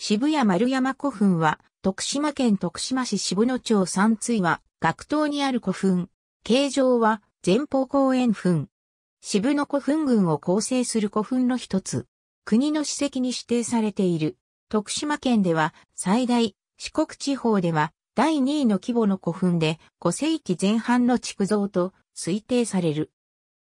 渋谷丸山古墳は、徳島県徳島市渋野町三対は、学頭にある古墳。形状は、前方公園墳。渋野古墳群を構成する古墳の一つ。国の史跡に指定されている。徳島県では、最大、四国地方では、第2位の規模の古墳で、5世紀前半の築造と推定される。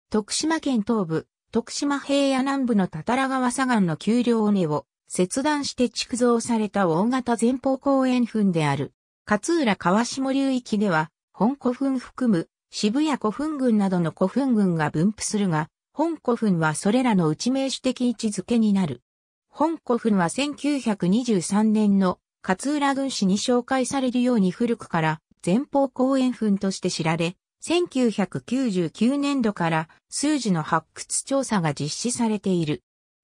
徳島県東部、徳島平野南部の多た良川左岸の丘陵尾根を、切断して築造された大型前方後円墳である。勝浦川下流域では、本古墳含む渋谷古墳群などの古墳群が分布するが、本古墳はそれらの内名詞的位置づけになる。本古墳は1923年の勝浦軍市に紹介されるように古くから前方後円墳として知られ、1999年度から数字の発掘調査が実施されている。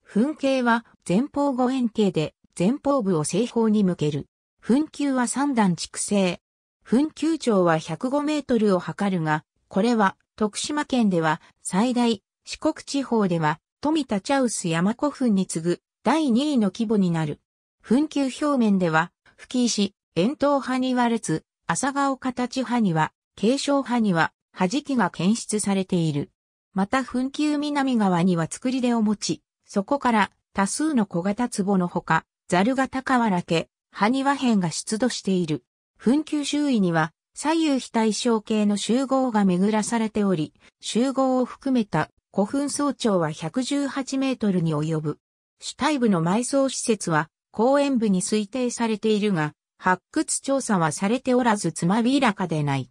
噴形は前方後円形で前方部を正方に向ける。噴球は三段築成。噴球長は105メートルを測るが、これは徳島県では最大、四国地方では富田茶臼山古墳に次ぐ第2位の規模になる。噴球表面では、吹石、円筒派に割れず、朝顔形派には、継承派には、弾きが検出されている。また噴球南側には作り出を持ち、そこから多数の小型壺のほか、ザル型瓦家、埴輪辺が出土している。墳丘周囲には左右非対称系の集合が巡らされており、集合を含めた古墳総長は118メートルに及ぶ。主体部の埋葬施設は公園部に推定されているが、発掘調査はされておらずつまびらかでない。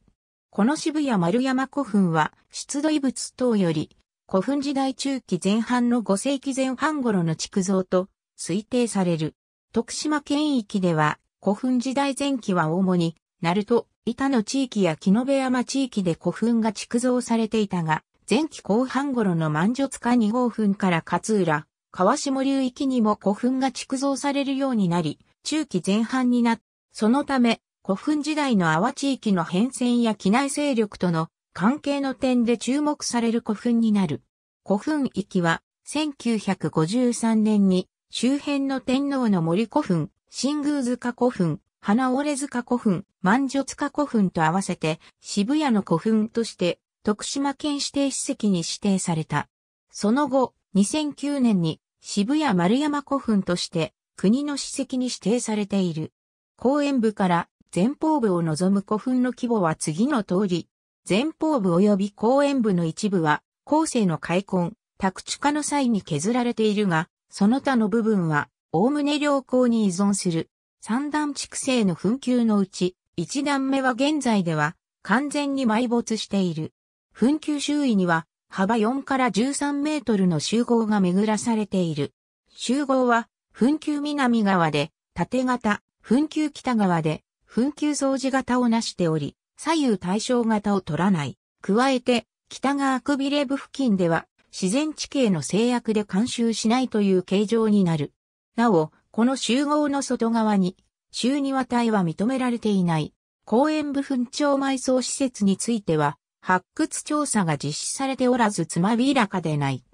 この渋谷丸山古墳は出土遺物等より古墳時代中期前半の5世紀前半頃の築造と推定される。徳島県域では古墳時代前期は主に、鳴門、板野地域や木の部山地域で古墳が築造されていたが、前期後半頃の万女塚二号墳から勝浦、川下流域にも古墳が築造されるようになり、中期前半になっ、そのため、古墳時代の阿波地域の変遷や機内勢力との関係の点で注目される古墳になる。古墳域は、1953年に周辺の天皇の森古墳、新宮塚古墳、花折塚古墳、万女塚古墳と合わせて渋谷の古墳として徳島県指定史跡に指定された。その後、2009年に渋谷丸山古墳として国の史跡に指定されている。公園部から前方部を望む古墳の規模は次の通り、前方部及び後円部の一部は、後世の開墾、宅地化の際に削られているが、その他の部分は、おおむね良好に依存する。三段畜生の紛糾のうち、一段目は現在では、完全に埋没している。紛糾周囲には、幅4から13メートルの集合が巡らされている。集合は、紛糾南側で、縦型、紛糾北側で、紛糾掃除型をなしており、左右対称型を取らない。加えて、北側くびれ部付近では、自然地形の制約で監修しないという形状になる。なお、この集合の外側に、周二和体は認められていない。公園部墳調埋葬施設については、発掘調査が実施されておらずつまびらかでない。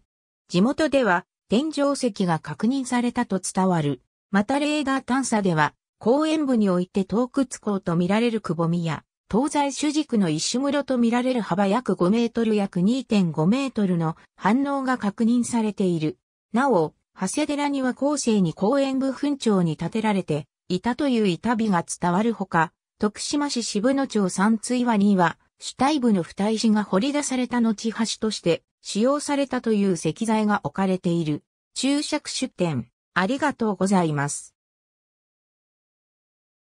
地元では、天井石が確認されたと伝わる。またレーダー探査では、公園部において洞窟港と見られるくぼみや、東西主軸の石室と見られる幅約5メートル約2.5メートルの反応が確認されている。なお、長谷寺には後世に公園部墳長に建てられていたという板碑が伝わるほか、徳島市渋野町三追和には主体部の二石が掘り出された後橋として使用されたという石材が置かれている。注釈出典、ありがとうございます。